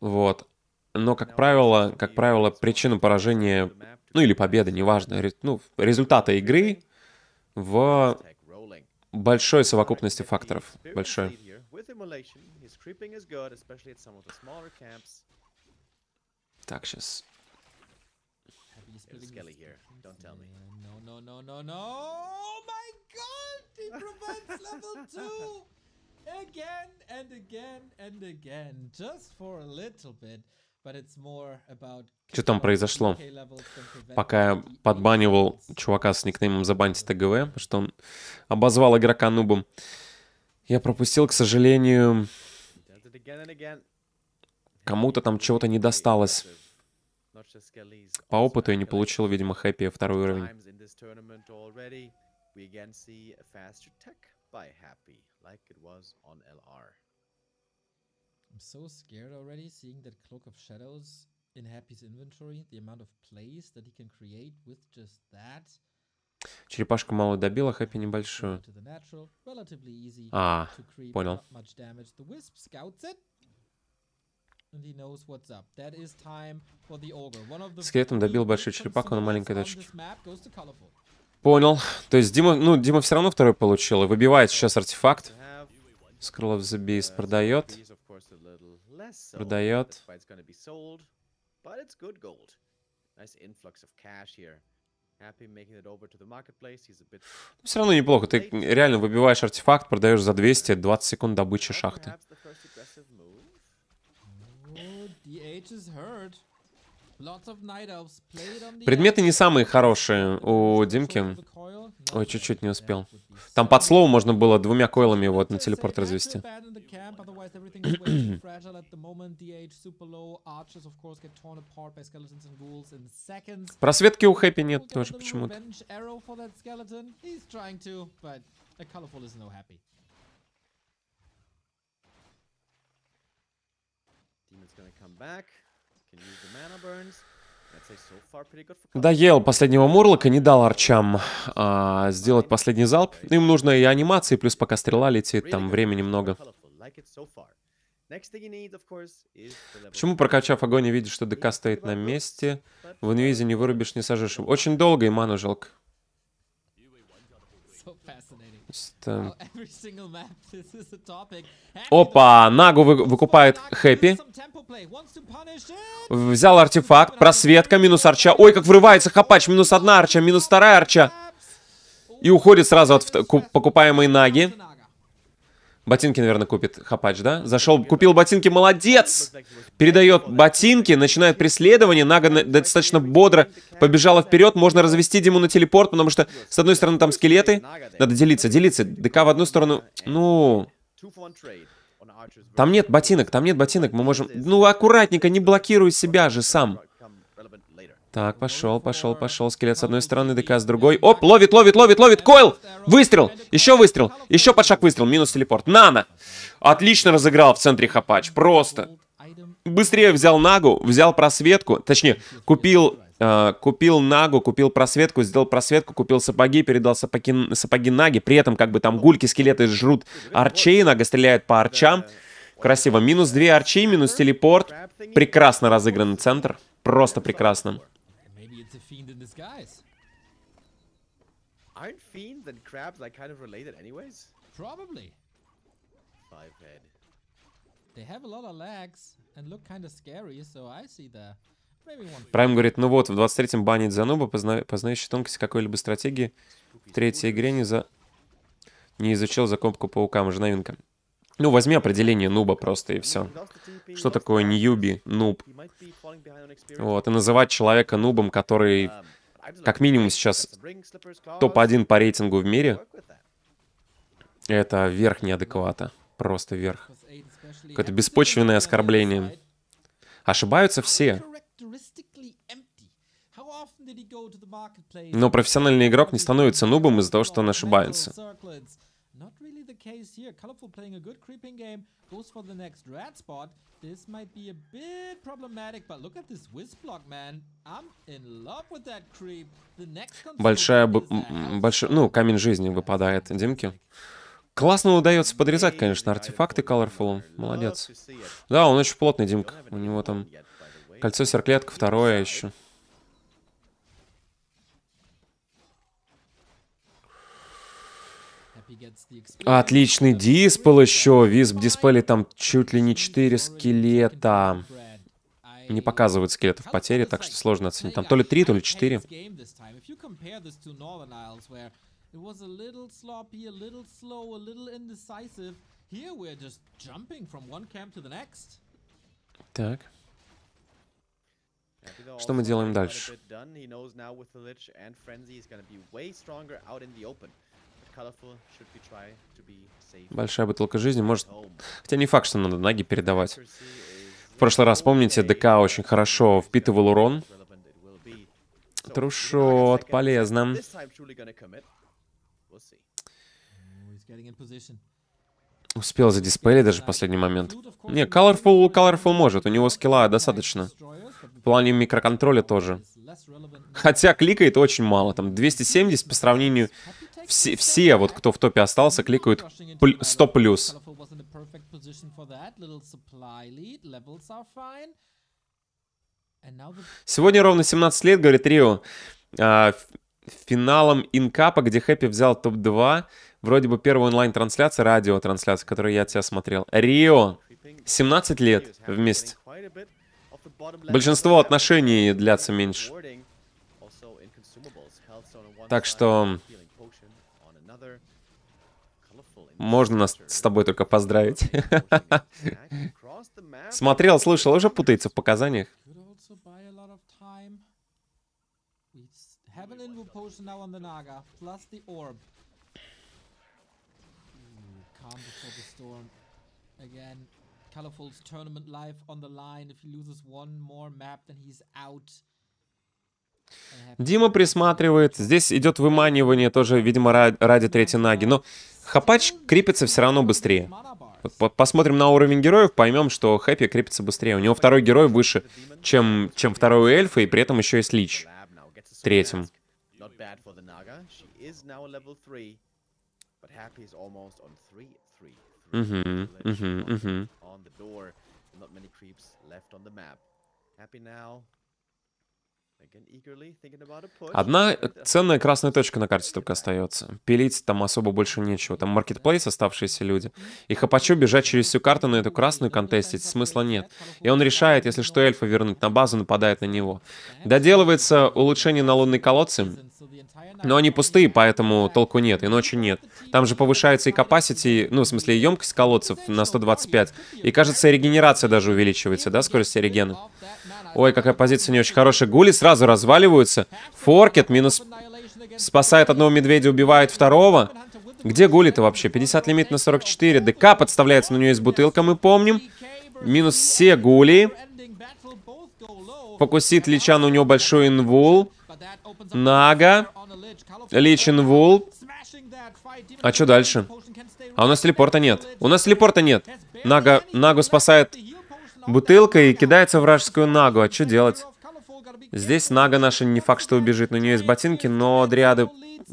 Вот. Но, как правило, как правило, причину поражения, ну или победы, неважно, ну, результата игры в большой совокупности факторов. Большой. Так, сейчас. Again and again and again, just for a little bit. Что там произошло? Пока я подбанивал чувака с никнеймом Забанти ТГВ, что он обозвал игрока нубом. Я пропустил, к сожалению, кому-то там чего-то не досталось. По опыту я не получил, видимо, хэппи второй уровень. I'm so scared already seeing that Cloak of Shadows in Happy's inventory, the amount of plays that he can create with just that. Черепашку мало добила, Хэппи небольшую. А, понял. Скелетом добил большую черепаху на маленькой дочке. Понял. То есть Дима, ну, Дима все равно второй получил и выбивает сейчас артефакт. Скрылов The Beast э, продает продает. Ну, Все равно неплохо. Ты реально выбиваешь артефакт, продаешь за 200, 20 секунд добычи шахты. Oh, Предметы не самые хорошие у Димки. Ой, чуть-чуть не успел. Там под слово можно было двумя койлами вот на телепорт развести camp, otherwise everything is way too fragile at the moment. DH super low, archers of course get torn apart by skeletons and ghouls in seconds. Просветки у Хэппи нет тоже почему-то. arrow for that skeleton. He's trying to, but a colorful is no happy. Demon's gonna come back. Can use the mana burns. Доел последнего Мурлока, не дал арчам а, сделать последний залп. Им нужно и анимации, плюс пока стрела летит, там времени много. Почему, прокачав огонь, видишь, что ДК стоит на месте? В инвизе не вырубишь, не сажешь его. Очень долго и ману жалко. Опа, Нагу вы, выкупает Хэппи. Взял артефакт, просветка, минус арча. Ой, как врывается Хапач, минус одна арча, минус вторая арча. И уходит сразу от покупаемой Наги. Ботинки, наверное, купит Хапач, да? Зашел, купил ботинки, молодец! Передает ботинки, начинает преследование. Нага достаточно бодро побежала вперед. Можно развести Диму на телепорт, потому что, с одной стороны, там скелеты. Надо делиться, делиться. ДК в одну сторону... Ну... Там нет ботинок, там нет ботинок. Мы можем... Ну, аккуратненько, не блокируй себя же сам. Так, пошел, пошел, пошел. Скелет с одной стороны, ДК с другой. Оп, ловит, ловит, ловит, ловит. Койл! Выстрел! Еще выстрел! Еще под шаг выстрел. Минус телепорт. Нана! Отлично разыграл в центре Хапач. Просто. Быстрее взял Нагу, взял просветку. Точнее, купил э, купил нагу, купил просветку, сделал просветку, купил сапоги, передал сапоги, сапоги наги. При этом как бы там гульки, скелеты жрут арчей, нага стреляет по арчам. Красиво. Минус 2 арчи, минус телепорт. Прекрасно разыгранный центр. Просто прекрасно it's a fiend in disguise. Aren't fiends and crabs like kind of related anyways? Probably. Five head. They have a lot of legs and look kind of scary, so I see the... Прайм говорит, ну вот, в 23-м банит Зануба, позна... познающий тонкость какой-либо стратегии. В третьей игре не, за... не изучил закупку паука, уже новинка. Ну, возьми определение нуба просто и все. Что такое ньюби, нуб? Вот, и называть человека нубом, который как минимум сейчас топ-1 по рейтингу в мире, это верх неадеквата. Просто верх. Какое-то беспочвенное оскорбление. Ошибаются все. Но профессиональный игрок не становится нубом из-за того, что он ошибается case here. Colorful playing a good creeping game, goes for the next red spot. This might be a bit problematic, but look at this whiz block, man. Большая, большой, ну, камень жизни выпадает Димке. Классно удается подрезать, конечно, артефакты Colorful. Молодец. Да, он очень плотный, Димка. У него там кольцо серклетка второе еще. Отличный диспл еще. Висп дисплей там чуть ли не 4 скелета. Не показывают скелетов потери, так что сложно оценить. Там то ли 3, то ли 4. Так. Что мы делаем дальше? Большая бутылка жизни может... Хотя не факт, что надо наги передавать. В прошлый раз, помните, ДК очень хорошо впитывал урон. Трушот, полезно. Успел задиспелить даже в последний момент. Не, Colorful, Colorful может, у него скилла достаточно. В плане микроконтроля тоже. Хотя кликает очень мало, там 270 по сравнению все, все вот кто в топе остался, кликают 100 плюс. Сегодня ровно 17 лет, говорит Рио. А, финалом инкапа, где Хэппи взял топ-2, вроде бы первая онлайн-трансляция, радиотрансляция, которую я от тебя смотрел. Рио, 17 лет вместе. Большинство отношений длятся меньше. Так что можно нас с тобой только поздравить. Смотрел, слышал, уже путается в показаниях. Have an invo potion now on the Naga, plus the orb. Calm before the storm. Again, Colorful's tournament life on the line. If he loses one more map, then he's out. Дима присматривает. Здесь идет выманивание тоже, видимо, ради третьей наги. Но Хапач крепится все равно быстрее. Посмотрим на уровень героев, поймем, что Хэппи крепится быстрее. У него второй герой выше, чем, чем второй эльф и при этом еще есть Лич. Третьим. Угу, угу, угу. Одна ценная красная точка на карте только остается. Пилить там особо больше нечего. Там маркетплейс, оставшиеся люди. И Хапачу бежать через всю карту на эту красную контестить смысла нет. И он решает, если что, эльфа вернуть на базу, нападает на него. Доделывается улучшение на лунной колодце, но они пустые, поэтому толку нет, и ночи нет. Там же повышается и capacity, ну, в смысле, емкость колодцев на 125. И, кажется, регенерация даже увеличивается, да, скорость регена. Ой, какая позиция не очень хорошая. Гули сразу разваливаются. Форкет минус... Спасает одного медведя, убивает второго. Где гули-то вообще? 50 лимит на 44. ДК подставляется на нее из бутылка, мы помним. Минус все гули. Покусит Личан, у него большой инвул. Нага. Лич инвул. А что дальше? А у нас телепорта нет. У нас телепорта нет. Нага, Нагу спасает Бутылка и кидается вражескую нагу. А что делать? Здесь нага наша не факт, что убежит. Но у нее есть ботинки, но дриады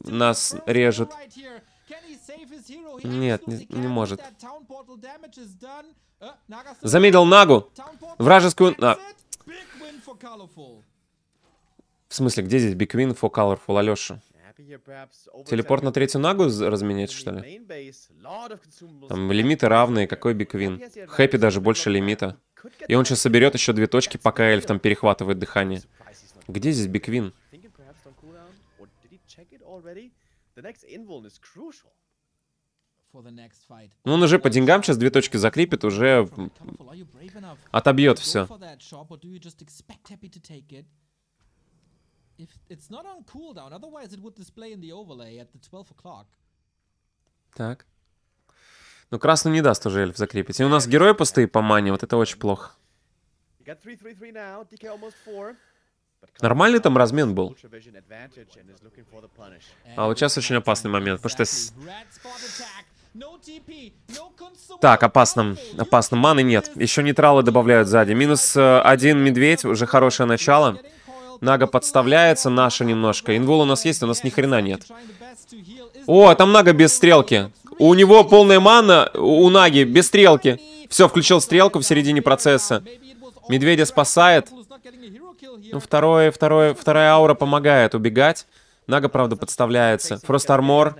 нас режут. Нет, не, не может. Замедлил нагу. Вражескую... А. В смысле, где здесь Big Win for Colorful, Алеша? Телепорт на третью нагу разменять, что ли? Там лимиты равные, какой биквин? Хэппи даже больше лимита. И он сейчас соберет еще две точки, пока Эльф там перехватывает дыхание. Где здесь Биквин? Ну, он уже по деньгам сейчас две точки закрепит, уже отобьет все. Так. Но ну, красным не даст уже эльф закрепить. И у нас герои пустые по мане, вот это очень плохо. Нормальный там размен был. А вот сейчас очень опасный момент, потому что... Так, опасным, опасным. Маны нет. Еще нейтралы добавляют сзади. Минус э, один медведь, уже хорошее начало. Нага подставляется, наша немножко. Инвул у нас есть, у нас ни хрена нет. О, там Нага без стрелки. У него полная мана, у Наги, без стрелки. Все, включил стрелку в середине процесса. Медведя спасает. Ну, второе, второе, вторая аура помогает убегать. Нага, правда, подставляется. Фрост Армор.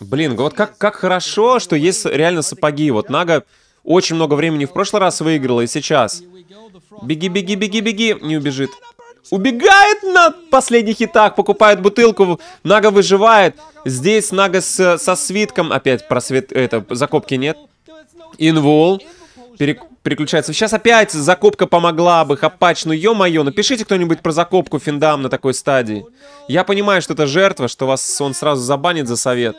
Блин, вот как, как хорошо, что есть реально сапоги. Вот Нага очень много времени в прошлый раз выиграла, и сейчас. Беги, беги, беги, беги. Не убежит убегает на последних хитах, покупает бутылку, Нага выживает. Здесь Нага с, со свитком, опять про свит это, закупки нет. Инвол. Перек, переключается. Сейчас опять закупка помогла бы, хапач, ну ё-моё, напишите кто-нибудь про закупку Финдам на такой стадии. Я понимаю, что это жертва, что вас он сразу забанит за совет.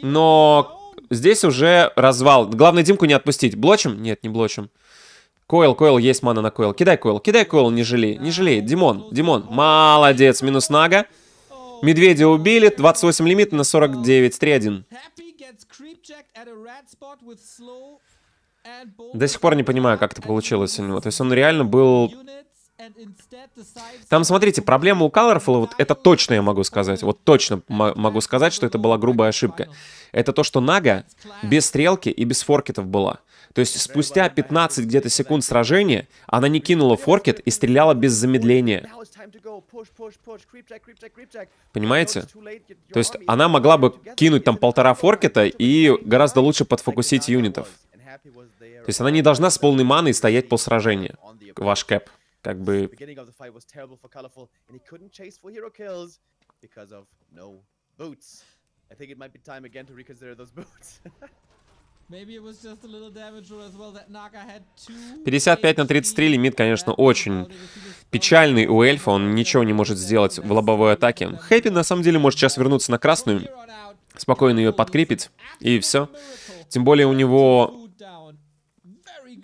Но здесь уже развал. Главное Димку не отпустить. Блочим? Нет, не блочим. Койл, Койл, есть мана на Койл. Кидай Койл, кидай Койл, не жалей, не жалей. Димон, Димон, молодец, минус Нага. Медведя убили, 28 лимит на 49, 3-1. До сих пор не понимаю, как это получилось у него. То есть он реально был... Там, смотрите, проблема у Colorful, вот это точно я могу сказать, вот точно могу сказать, что это была грубая ошибка. Это то, что Нага без стрелки и без форкетов была. То есть спустя 15 где-то секунд сражения она не кинула форкет и стреляла без замедления. Понимаете? То есть она могла бы кинуть там полтора форкета и гораздо лучше подфокусить юнитов. То есть она не должна с полной маной стоять пол сражения. Ваш кэп. Как бы... I think it might be time again to reconsider those boots. 55 на 33 лимит, конечно, очень печальный у эльфа. Он ничего не может сделать в лобовой атаке. Хэппи, на самом деле, может сейчас вернуться на красную, спокойно ее подкрепить, и все. Тем более у него...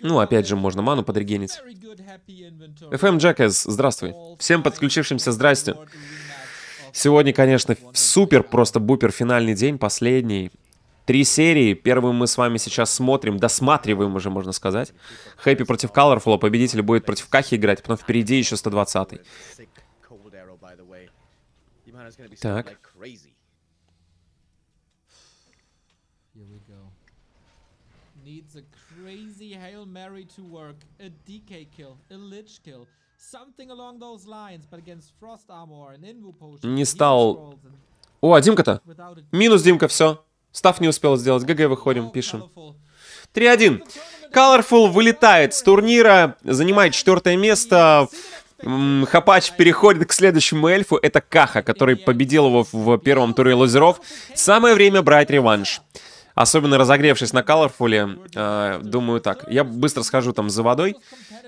Ну, опять же, можно ману подрегенить. FM Jackass, эм здравствуй. Всем подключившимся здрасте. Сегодня, конечно, супер, просто бупер финальный день, последний. Три серии. Первую мы с вами сейчас смотрим, досматриваем уже, можно сказать. Хэппи против Colorful, победитель будет против Кахи играть, потом впереди еще 120-й. Так. Needs a crazy Hail Mary to work, a DK kill, a Lich kill, something along those lines, but against Frost Armor and Invu Potion... Не стал... О, а Димка-то? Минус Димка, все. Став не успел сделать. ГГ выходим, пишем. 3-1. Colorful вылетает с турнира, занимает четвертое место. Хапач переходит к следующему эльфу. Это Каха, который победил его в первом туре лазеров. Самое время брать реванш. Особенно разогревшись на Калорфуле, э, думаю так. Я быстро схожу там за водой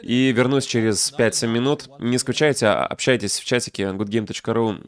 и вернусь через 5-7 минут. Не скучайте, а общайтесь в чатике goodgame.ru.